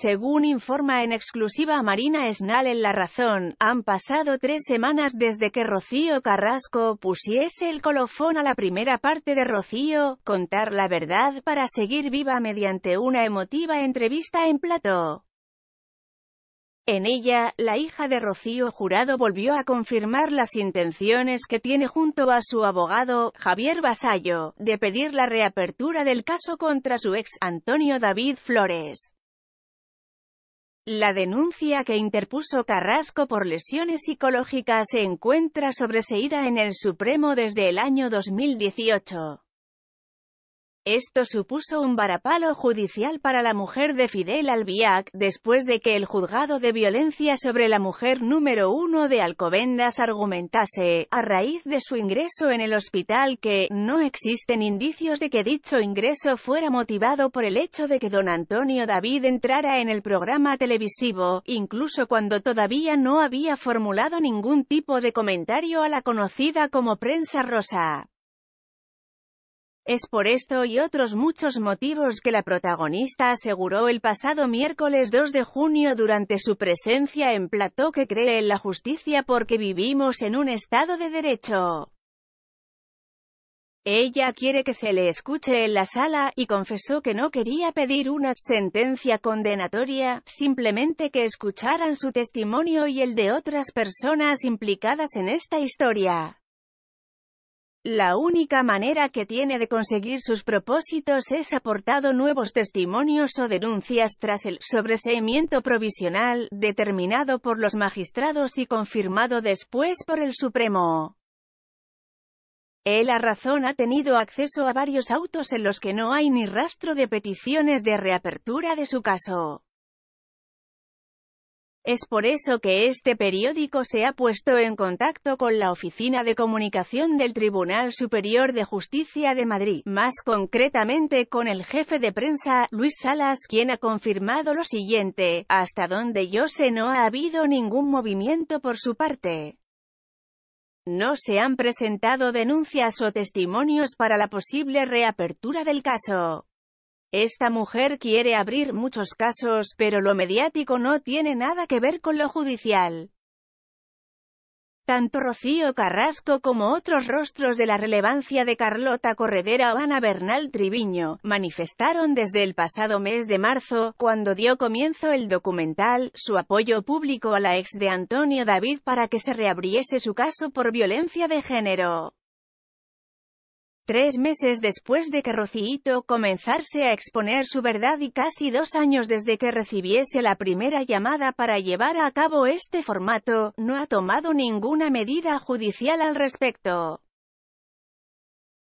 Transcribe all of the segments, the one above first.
Según informa en exclusiva Marina Esnal en La Razón, han pasado tres semanas desde que Rocío Carrasco pusiese el colofón a la primera parte de Rocío, contar la verdad para seguir viva mediante una emotiva entrevista en plató. En ella, la hija de Rocío Jurado volvió a confirmar las intenciones que tiene junto a su abogado, Javier Basallo, de pedir la reapertura del caso contra su ex Antonio David Flores. La denuncia que interpuso Carrasco por lesiones psicológicas se encuentra sobreseída en el Supremo desde el año 2018. Esto supuso un varapalo judicial para la mujer de Fidel Albiac, después de que el juzgado de violencia sobre la mujer número uno de Alcobendas argumentase, a raíz de su ingreso en el hospital que, no existen indicios de que dicho ingreso fuera motivado por el hecho de que don Antonio David entrara en el programa televisivo, incluso cuando todavía no había formulado ningún tipo de comentario a la conocida como prensa rosa. Es por esto y otros muchos motivos que la protagonista aseguró el pasado miércoles 2 de junio durante su presencia en Plató que cree en la justicia porque vivimos en un estado de derecho. Ella quiere que se le escuche en la sala, y confesó que no quería pedir una sentencia condenatoria, simplemente que escucharan su testimonio y el de otras personas implicadas en esta historia. La única manera que tiene de conseguir sus propósitos es aportado nuevos testimonios o denuncias tras el sobreseimiento provisional, determinado por los magistrados y confirmado después por el Supremo. Él a razón ha tenido acceso a varios autos en los que no hay ni rastro de peticiones de reapertura de su caso. Es por eso que este periódico se ha puesto en contacto con la Oficina de Comunicación del Tribunal Superior de Justicia de Madrid, más concretamente con el jefe de prensa, Luis Salas, quien ha confirmado lo siguiente, hasta donde yo sé no ha habido ningún movimiento por su parte. No se han presentado denuncias o testimonios para la posible reapertura del caso. Esta mujer quiere abrir muchos casos, pero lo mediático no tiene nada que ver con lo judicial. Tanto Rocío Carrasco como otros rostros de la relevancia de Carlota Corredera o Ana Bernal Triviño, manifestaron desde el pasado mes de marzo, cuando dio comienzo el documental, su apoyo público a la ex de Antonio David para que se reabriese su caso por violencia de género. Tres meses después de que Rocíito comenzase a exponer su verdad y casi dos años desde que recibiese la primera llamada para llevar a cabo este formato, no ha tomado ninguna medida judicial al respecto.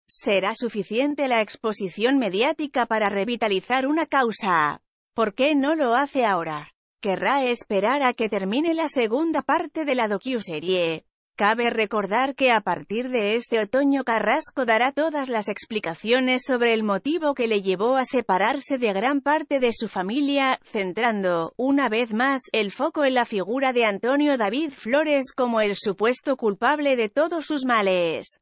¿Será suficiente la exposición mediática para revitalizar una causa? ¿Por qué no lo hace ahora? Querrá esperar a que termine la segunda parte de la docuserie, Cabe recordar que a partir de este otoño Carrasco dará todas las explicaciones sobre el motivo que le llevó a separarse de gran parte de su familia, centrando, una vez más, el foco en la figura de Antonio David Flores como el supuesto culpable de todos sus males.